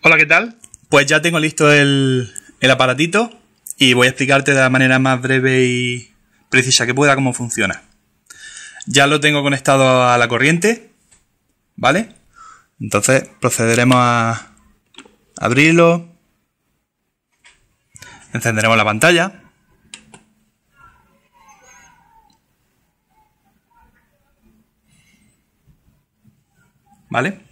Hola, ¿qué tal? Pues ya tengo listo el, el aparatito y voy a explicarte de la manera más breve y precisa que pueda cómo funciona. Ya lo tengo conectado a la corriente, ¿vale? Entonces procederemos a abrirlo, encenderemos la pantalla. ¿Vale?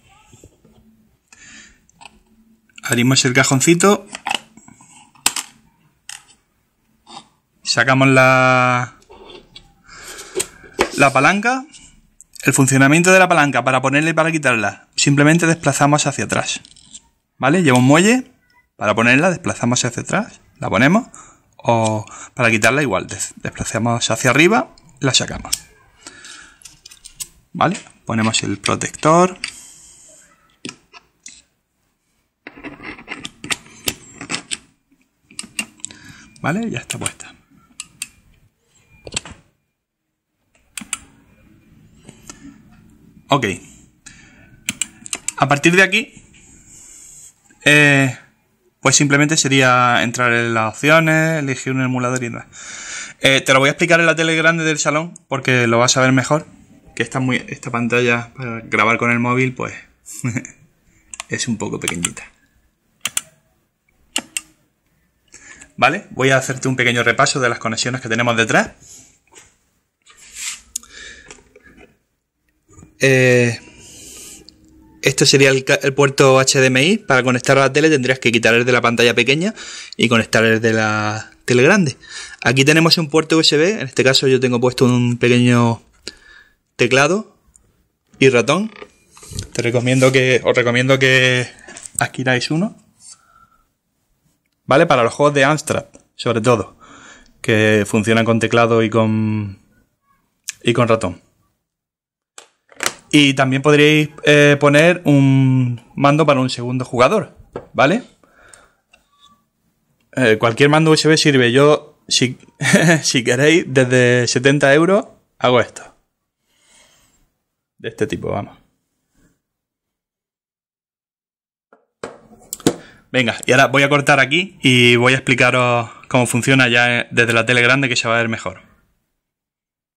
Abrimos el cajoncito. Sacamos la, la palanca. El funcionamiento de la palanca para ponerla y para quitarla. Simplemente desplazamos hacia atrás. ¿Vale? Lleva un muelle. Para ponerla desplazamos hacia atrás. La ponemos. O para quitarla igual. Desplazamos hacia arriba. La sacamos. ¿Vale? Ponemos el protector. ¿Vale? Ya está puesta. Ok. A partir de aquí, eh, pues simplemente sería entrar en las opciones, elegir un emulador y nada, eh, te lo voy a explicar en la tele grande del salón porque lo vas a ver mejor. Que esta, muy, esta pantalla para grabar con el móvil, pues es un poco pequeñita. ¿vale? Voy a hacerte un pequeño repaso de las conexiones que tenemos detrás. Eh, esto sería el, puerto HDMI. Para conectar la tele tendrías que quitar el de la pantalla pequeña y conectar el de la tele grande. Aquí tenemos un puerto USB. En este caso yo tengo puesto un pequeño teclado y ratón. Te recomiendo que os recomiendo que adquiráis uno ¿vale? Para los juegos de Amstrad, sobre todo, que funcionan con teclado y con, y con ratón. Y también podríais eh, poner un mando para un segundo jugador, ¿vale? Eh, cualquier mando USB sirve. Yo, si, si queréis, desde 70 euros hago esto. De este tipo, vamos. Venga, y ahora voy a cortar aquí y voy a explicaros cómo funciona ya desde la tele grande que se va a ver mejor.